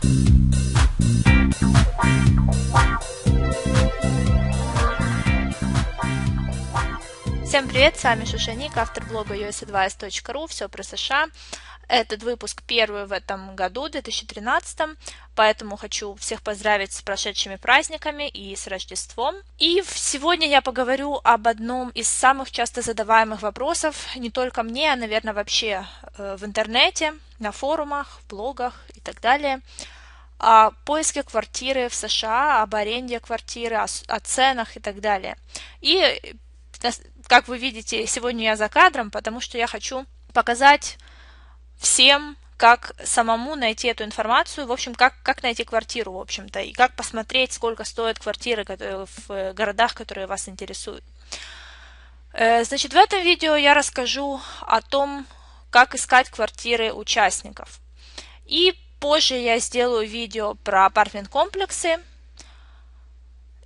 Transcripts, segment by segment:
Всем привет, с вами Шушаник, автор блога usadvice.ru, все про США. Этот выпуск первый в этом году, 2013, поэтому хочу всех поздравить с прошедшими праздниками и с Рождеством. И сегодня я поговорю об одном из самых часто задаваемых вопросов, не только мне, а, наверное, вообще э, в интернете, на форумах, в блогах и так далее о поиске квартиры в США, об аренде квартиры, о, о ценах и так далее. И, э, как вы видите, сегодня я за кадром, потому что я хочу показать всем, как самому найти эту информацию, в общем, как, как найти квартиру, в общем-то, и как посмотреть, сколько стоят квартиры э, в э, городах, которые вас интересуют. Э, значит, в этом видео я расскажу о том, как искать квартиры участников. И позже я сделаю видео про апартмент-комплексы,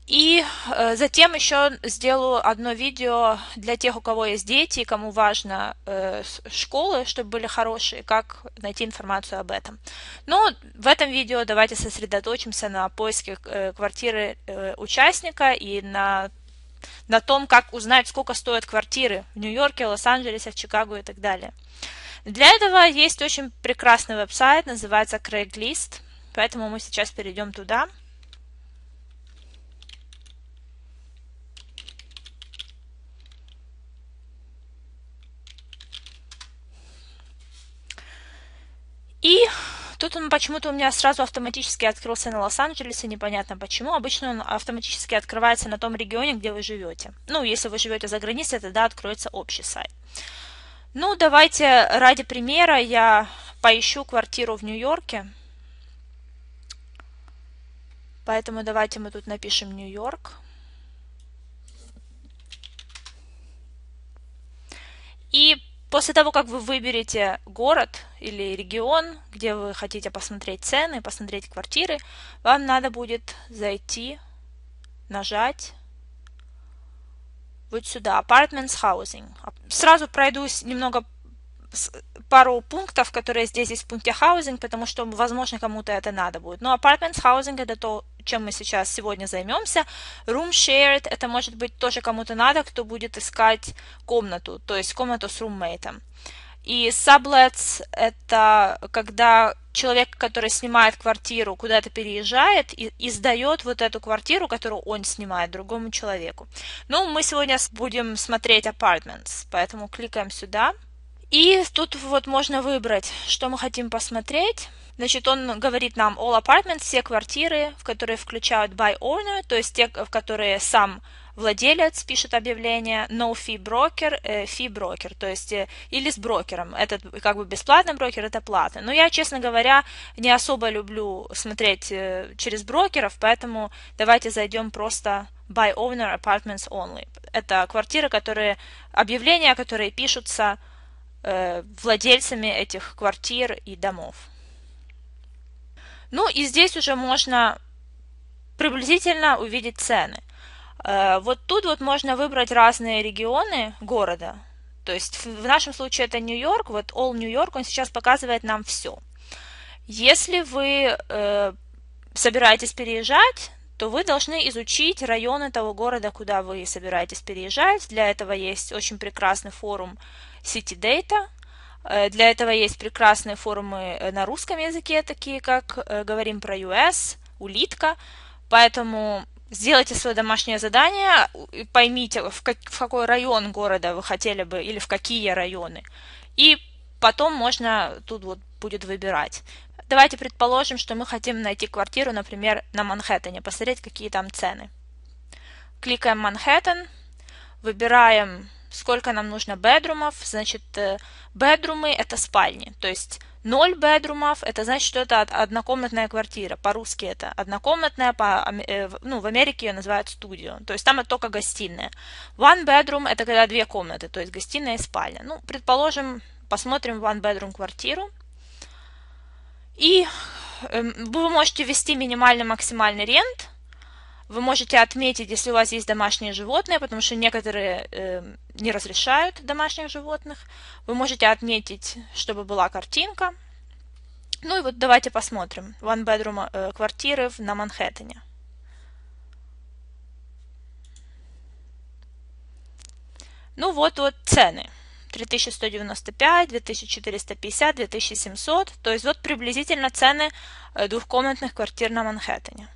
и э, затем еще сделаю одно видео для тех, у кого есть дети, кому важно э, школы, чтобы были хорошие, как найти информацию об этом. Но ну, в этом видео давайте сосредоточимся на поиске э, квартиры участника и на, на том, как узнать, сколько стоят квартиры в Нью-Йорке, Лос-Анджелесе, в Чикаго и так далее. Для этого есть очень прекрасный веб-сайт, называется Craigslist, поэтому мы сейчас перейдем туда – Тут он почему-то у меня сразу автоматически открылся на Лос-Анджелесе, непонятно почему. Обычно он автоматически открывается на том регионе, где вы живете. Ну, если вы живете за границей, тогда откроется общий сайт. Ну, давайте ради примера я поищу квартиру в Нью-Йорке. Поэтому давайте мы тут напишем Нью-Йорк. И После того, как вы выберете город или регион, где вы хотите посмотреть цены, посмотреть квартиры, вам надо будет зайти, нажать вот сюда, Apartments Housing. Сразу пройдусь немного пару пунктов, которые здесь есть в пункте housing, потому что, возможно, кому-то это надо будет. Но apartments housing это то, чем мы сейчас сегодня займемся. Room shared – это может быть тоже кому-то надо, кто будет искать комнату, то есть комнату с руммейтом. И sublets – это когда человек, который снимает квартиру, куда-то переезжает и, и сдает вот эту квартиру, которую он снимает другому человеку. Ну, мы сегодня будем смотреть apartments, поэтому кликаем сюда. И тут вот можно выбрать, что мы хотим посмотреть. Значит, он говорит нам all apartments, все квартиры, в которые включают by owner, то есть те, в которые сам владелец пишет объявление, no fee broker, э, fee broker, то есть э, или с брокером. этот как бы бесплатный брокер, это платный. Но я, честно говоря, не особо люблю смотреть э, через брокеров, поэтому давайте зайдем просто by owner apartments only. Это квартиры, которые, объявления, которые пишутся владельцами этих квартир и домов. Ну и здесь уже можно приблизительно увидеть цены. Э, вот тут вот можно выбрать разные регионы города. То есть в нашем случае это Нью-Йорк, вот All New York, он сейчас показывает нам все. Если вы э, собираетесь переезжать, то вы должны изучить районы того города, куда вы собираетесь переезжать. Для этого есть очень прекрасный форум City Data, Э, для этого есть прекрасные форумы э, на русском языке, такие как э, «Говорим про US», «Улитка», поэтому сделайте свое домашнее задание, поймите, в, как, в какой район города вы хотели бы или в какие районы. И потом можно тут вот будет выбирать. Давайте предположим, что мы хотим найти квартиру, например, на Манхэттене, посмотреть, какие там цены. Кликаем Манхэттен, выбираем сколько нам нужно бедрумов. Значит, э, бедрумы – это спальни. То есть 0 бедрумов – это значит, что это однокомнатная квартира. По-русски это однокомнатная, по, э, ну, в Америке ее называют студио. То есть там это только гостиная. One bedroom – это когда две комнаты, то есть гостиная и спальня. Ну, предположим, посмотрим one bedroom квартиру. И эм, вы можете ввести минимальный максимальный рент – вы можете отметить, если у вас есть домашние животные, потому что некоторые э, не разрешают домашних животных. Вы можете отметить, чтобы была картинка. Ну и вот давайте посмотрим. One bedroom э, квартиры на Манхэттене. Ну вот вот цены. 3195, 2450, 2700. То есть вот приблизительно цены э, двухкомнатных квартир на Манхэттене.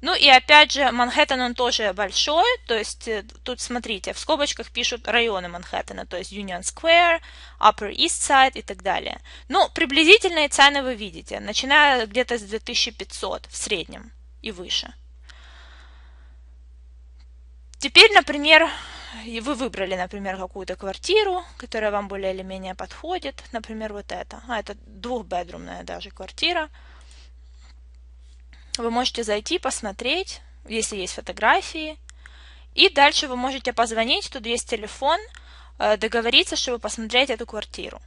Ну и опять же, Манхэттен он тоже большой, то есть э, тут смотрите, в скобочках пишут районы Манхэттена, то есть Union Square, Upper East Side и так далее. Ну, приблизительные цены вы видите, начиная где-то с 2500 в среднем и выше. Теперь, например, вы выбрали, например, какую-то квартиру, которая вам более или менее подходит, например, вот это, а это двухбедрумная даже квартира – вы можете зайти, посмотреть, если есть фотографии. И дальше вы можете позвонить, тут есть телефон, э, договориться, чтобы посмотреть эту квартиру.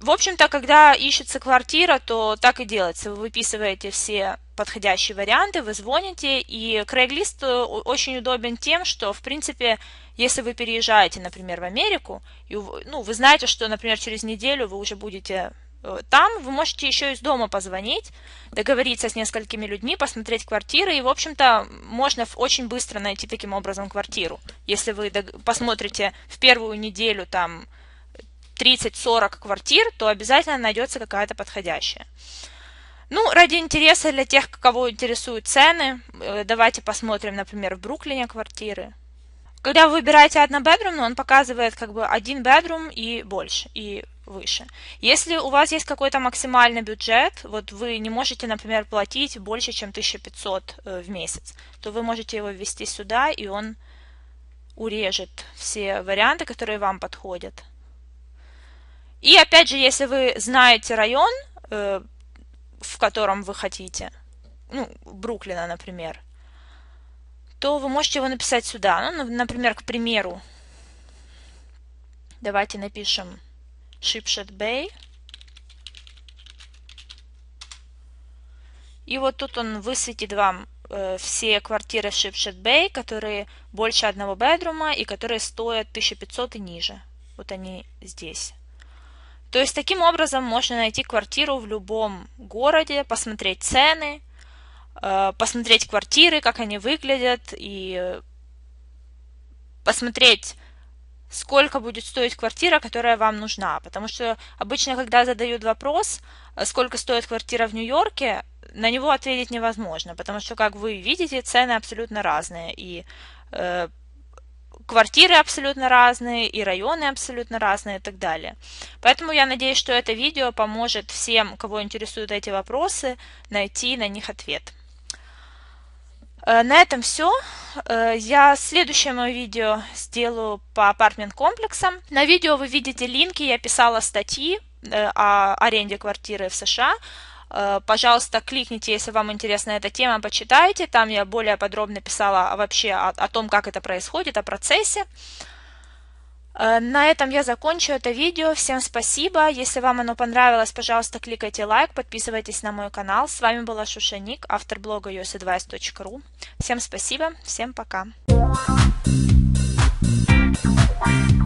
В общем-то, когда ищется квартира, то так и делается. Вы выписываете все подходящие варианты, вы звоните, и Craigslist э, очень удобен тем, что, в принципе, если вы переезжаете, например, в Америку, и ну, вы знаете, что, например, через неделю вы уже будете Э, там вы можете еще из дома позвонить, договориться с несколькими людьми, посмотреть квартиры, и, в общем-то, можно очень быстро найти таким образом квартиру. Если вы посмотрите в первую неделю там 30-40 квартир, то обязательно найдется какая-то подходящая. Ну, ради интереса для тех, кого интересуют цены, э, давайте посмотрим, например, в Бруклине квартиры. Когда вы выбираете однобедрум, ну, он показывает как бы один бедрум и больше, и выше. Если у вас есть какой-то максимальный бюджет, вот вы не можете, например, платить больше, чем 1500 э, в месяц, то вы можете его ввести сюда, и он урежет все варианты, которые вам подходят. И опять же, если вы знаете район, э, в котором вы хотите, ну, Бруклина, например, то вы можете его написать сюда. Ну, например, к примеру, давайте напишем Shipset Bay. И вот тут он высветит вам э, все квартиры Shipset Bay, которые больше одного бедрума и которые стоят 1500 и ниже. Вот они здесь. То есть таким образом можно найти квартиру в любом городе, посмотреть цены, э, посмотреть квартиры, как они выглядят, и э, посмотреть сколько будет стоить квартира, которая вам нужна. Потому что обычно, когда задают вопрос, э, сколько стоит квартира в Нью-Йорке, на него ответить невозможно, потому что, как вы видите, цены абсолютно разные. И э, квартиры абсолютно разные, и районы абсолютно разные и так далее. Поэтому я надеюсь, что это видео поможет всем, кого интересуют эти вопросы, найти на них ответ. Э, на этом все. Э, я следующее мое видео сделаю по апартмент-комплексам. На видео вы видите линки, я писала статьи э, о аренде квартиры в США. Пожалуйста, кликните, если вам интересна эта тема, почитайте. Там я более подробно писала вообще о, о том, как это происходит, о процессе. Э, на этом я закончу это видео. Всем спасибо. Если вам оно понравилось, пожалуйста, кликайте лайк, подписывайтесь на мой канал. С вами была Шушаник, автор блога usadvice.ru. Всем спасибо, всем пока. Thank you.